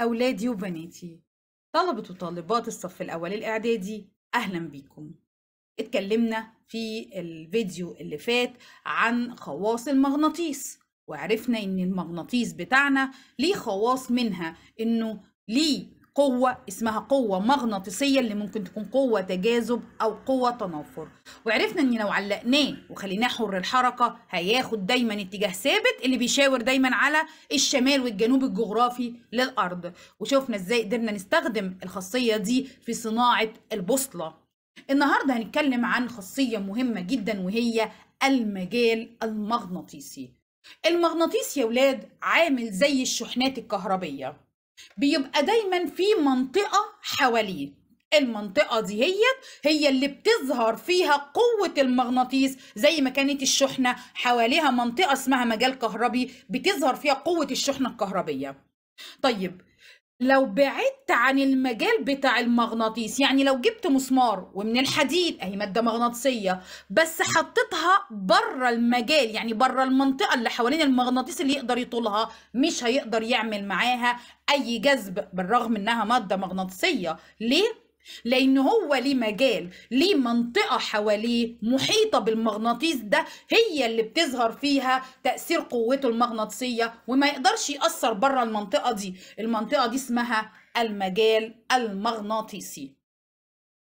أولادي وبناتي طلبة وطالبات الصف الأول الإعدادي أهلا بيكم اتكلمنا في الفيديو اللي فات عن خواص المغناطيس وعرفنا إن المغناطيس بتاعنا ليه خواص منها إنه ليه قوة اسمها قوة مغناطيسية اللي ممكن تكون قوة تجاذب أو قوة تنافر وعرفنا إن لو علقناه وخليناه حر الحركة هياخد دايما اتجاه ثابت اللي بيشاور دايما على الشمال والجنوب الجغرافي للأرض وشوفنا إزاي قدرنا نستخدم الخاصية دي في صناعة البوصلة النهاردة هنتكلم عن خاصية مهمة جدا وهي المجال المغناطيسي المغناطيس يا ولاد عامل زي الشحنات الكهربية بيبقى دايما في منطقة حواليه المنطقة دي هي هي اللي بتظهر فيها قوة المغناطيس زي ما كانت الشحنة حواليها منطقة اسمها مجال كهربي بتظهر فيها قوة الشحنة الكهربية طيب لو بعدت عن المجال بتاع المغناطيس يعني لو جبت مسمار ومن الحديد اهي ماده مغناطيسيه بس حطيتها بره المجال يعني بره المنطقه اللي حوالين المغناطيس اللي يقدر يطولها مش هيقدر يعمل معاها اي جذب بالرغم انها ماده مغناطيسيه ليه لان هو ليه مجال ليه منطقه حواليه محيطه بالمغناطيس ده هي اللي بتظهر فيها تاثير قوته المغناطيسيه وما يقدرش ياثر بره المنطقه دي المنطقه دي اسمها المجال المغناطيسي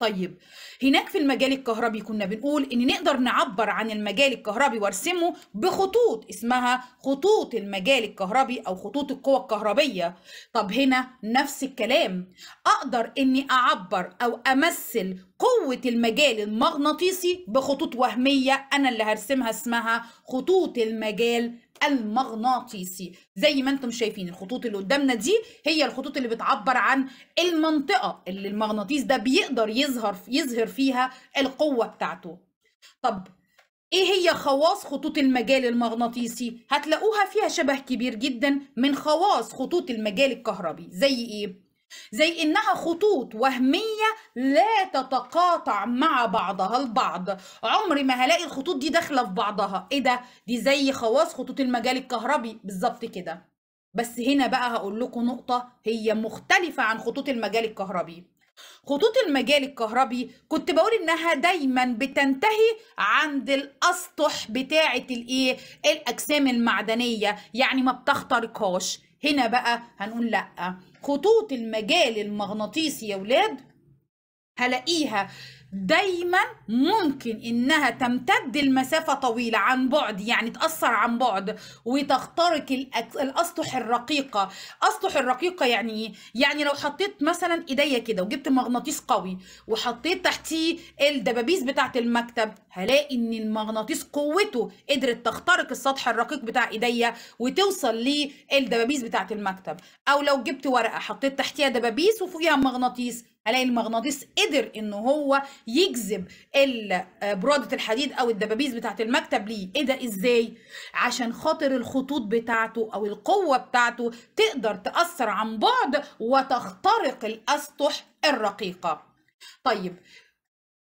طيب هناك في المجال الكهربي كنا بنقول ان نقدر نعبر عن المجال الكهربي وارسمه بخطوط اسمها خطوط المجال الكهربي او خطوط القوى الكهربيه طب هنا نفس الكلام اقدر اني اعبر او امثل قوه المجال المغناطيسي بخطوط وهميه انا اللي هرسمها اسمها خطوط المجال المغناطيسي زي ما انتم شايفين الخطوط اللي قدامنا دي هي الخطوط اللي بتعبر عن المنطقه اللي المغناطيس ده بيقدر يظهر يظهر فيها القوه بتاعته طب ايه هي خواص خطوط المجال المغناطيسي هتلاقوها فيها شبه كبير جدا من خواص خطوط المجال الكهربي زي ايه زي انها خطوط وهميه لا تتقاطع مع بعضها البعض عمري ما هلاقي الخطوط دي داخله في بعضها ايه ده دي زي خواص خطوط المجال الكهربي بالظبط كده بس هنا بقى هقول لكم نقطه هي مختلفه عن خطوط المجال الكهربي خطوط المجال الكهربي كنت بقول انها دايما بتنتهي عند الاسطح بتاعه الايه الاجسام المعدنيه يعني ما بتخترقهاش هنا بقى هنقول لا خطوط المجال المغناطيسي يا ولاد هلاقيها دايما ممكن انها تمتد المسافة طويلة عن بعد يعني تأثر عن بعد وتخترق الاسطح الرقيقة اسطح الرقيقة يعني ايه يعني لو حطيت مثلا ايديا كده وجبت مغناطيس قوي وحطيت تحتيه الدبابيس بتاعة المكتب هلاقي ان المغناطيس قوته قدرت تخترق السطح الرقيق بتاع ايديا وتوصل للدبابيس بتاعة المكتب او لو جبت ورقة حطيت تحتيها دبابيس وفوقيها مغناطيس هلاقي المغناطيس قدر ان هو يجذب آه، بروده الحديد او الدبابيس بتاعت المكتب ليه ايه ده ازاي عشان خاطر الخطوط بتاعته او القوه بتاعته تقدر تاثر عن بعد وتخترق الاسطح الرقيقه طيب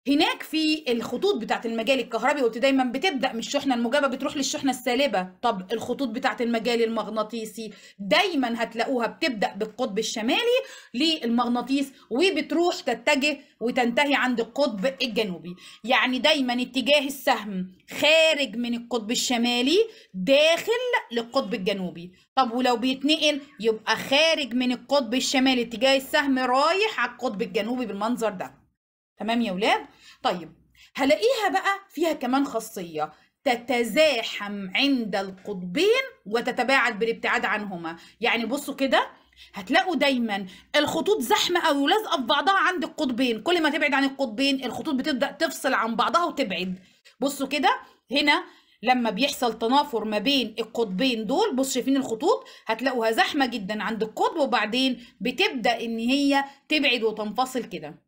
هناك في الخطوط بتاعه المجال الكهربي قلت دايما بتبدا من الشحنه الموجبه بتروح للشحنه السالبه طب الخطوط بتاعه المجال المغناطيسي دايما هتلاقوها بتبدا بالقطب الشمالي للمغناطيس وبتروح تتجه وتنتهي عند القطب الجنوبي يعني دايما اتجاه السهم خارج من القطب الشمالي داخل للقطب الجنوبي طب ولو بيتنقل يبقى خارج من القطب الشمالي اتجاه السهم رايح على القطب الجنوبي بالمنظر ده تمام يا ولاد طيب هلاقيها بقى فيها كمان خاصيه تتزاحم عند القطبين وتتباعد بالابتعاد عنهما يعني بصوا كده هتلاقوا دايما الخطوط زحمه أو ولازقه في بعضها عند القطبين كل ما تبعد عن القطبين الخطوط بتبدا تفصل عن بعضها وتبعد بصوا كده هنا لما بيحصل تنافر ما بين القطبين دول بص شايفين الخطوط هتلاقوها زحمه جدا عند القطب وبعدين بتبدا ان هي تبعد وتنفصل كده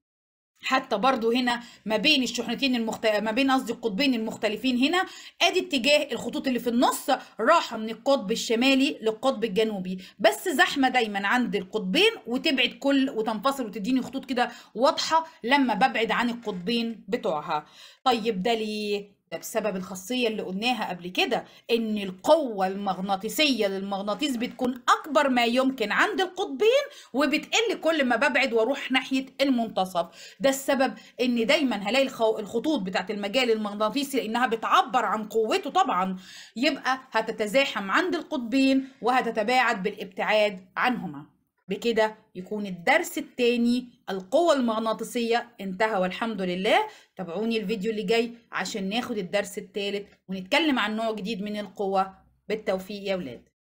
حتى برضو هنا ما بين الشحنتين المخت... ما بين قصدي القطبين المختلفين هنا ادي اتجاه الخطوط اللي في النص راحه من القطب الشمالي للقطب الجنوبي بس زحمه دايما عند القطبين وتبعد كل وتنفصل وتديني خطوط كده واضحه لما ببعد عن القطبين بتوعها طيب ده ليه ده بسبب الخاصية اللي قلناها قبل كده إن القوة المغناطيسية للمغناطيس بتكون أكبر ما يمكن عند القطبين وبتقل كل ما ببعد وأروح ناحية المنتصف ده السبب إن دايما هلاقي الخطوط بتاعت المجال المغناطيسي لأنها بتعبر عن قوته طبعا يبقى هتتزاحم عند القطبين وهتتباعد بالابتعاد عنهما بكده يكون الدرس التاني القوة المغناطيسية انتهى والحمد لله تابعوني الفيديو اللي جاي عشان ناخد الدرس التالت ونتكلم عن نوع جديد من القوة بالتوفيق يا ولاد